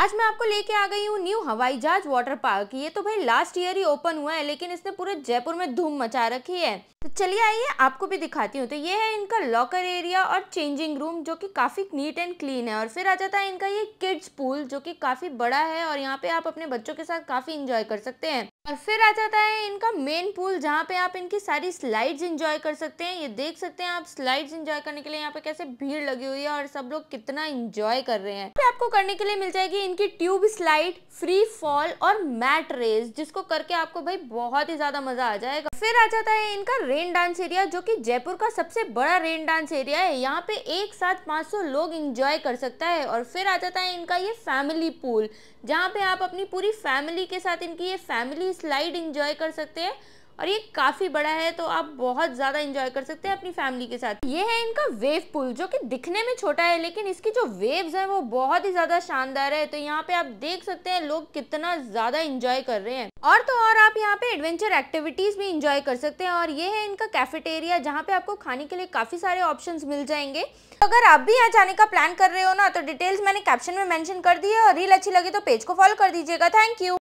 आज मैं आपको लेके आ गई हूँ न्यू हवाई जहाज वाटर पार्क ये तो भाई लास्ट ईयर ही ओपन हुआ है लेकिन इसने पूरे जयपुर में धूम मचा रखी है तो चलिए आइए आपको भी दिखाती हूँ तो ये है इनका लॉकर एरिया और चेंजिंग रूम जो कि काफ़ी नीट एंड क्लीन है और फिर आ जाता है इनका ये किड्स पूल जो कि काफ़ी बड़ा है और यहाँ पे आप अपने बच्चों के साथ काफ़ी इंजॉय कर सकते हैं और फिर आ जाता है इनका मेन पूल जहाँ पे आप इनकी सारी स्लाइड्स इंजॉय कर सकते हैं ये देख सकते हैं आप स्लाइड्स इंजॉय करने के लिए यहाँ पे कैसे भीड़ लगी हुई है और सब लोग कितना इंजॉय कर रहे हैं आपको करने के लिए मिल जाएगी इनकी ट्यूब स्लाइड फ्री फॉल और मैट रेस जिसको करके आपको भाई बहुत ही ज्यादा मजा आ जाएगा फिर आ जाता है इनका रेन डांस एरिया जो कि जयपुर का सबसे बड़ा रेन डांस एरिया है यहाँ पे एक साथ 500 लोग इंजॉय कर सकता है और फिर आ जाता है इनका ये फैमिली पूल जहाँ पे आप अपनी पूरी फैमिली के साथ इनकी ये फैमिली स्लाइड इंजॉय कर सकते हैं और ये काफ़ी बड़ा है तो आप बहुत ज़्यादा इंजॉय कर सकते हैं अपनी फैमिली के साथ ये है इनका वेव पुल जो कि दिखने में छोटा है लेकिन इसकी जो वेव्स हैं वो बहुत ही ज़्यादा शानदार है तो यहाँ पे आप देख सकते हैं लोग कितना ज़्यादा इंजॉय कर रहे हैं और तो और आप यहाँ पे एडवेंचर एक्टिविटीज भी इंजॉय कर सकते हैं और ये है इनका कैफेटेरिया जहाँ पे आपको खाने के लिए काफ़ी सारे ऑप्शन मिल जाएंगे तो अगर आप भी यहाँ जाने का प्लान कर रहे हो ना तो डिटेल्स मैंने कैप्शन में मैंशन कर दी है और रील अच्छी लगी तो पेज को फॉलो कर दीजिएगा थैंक यू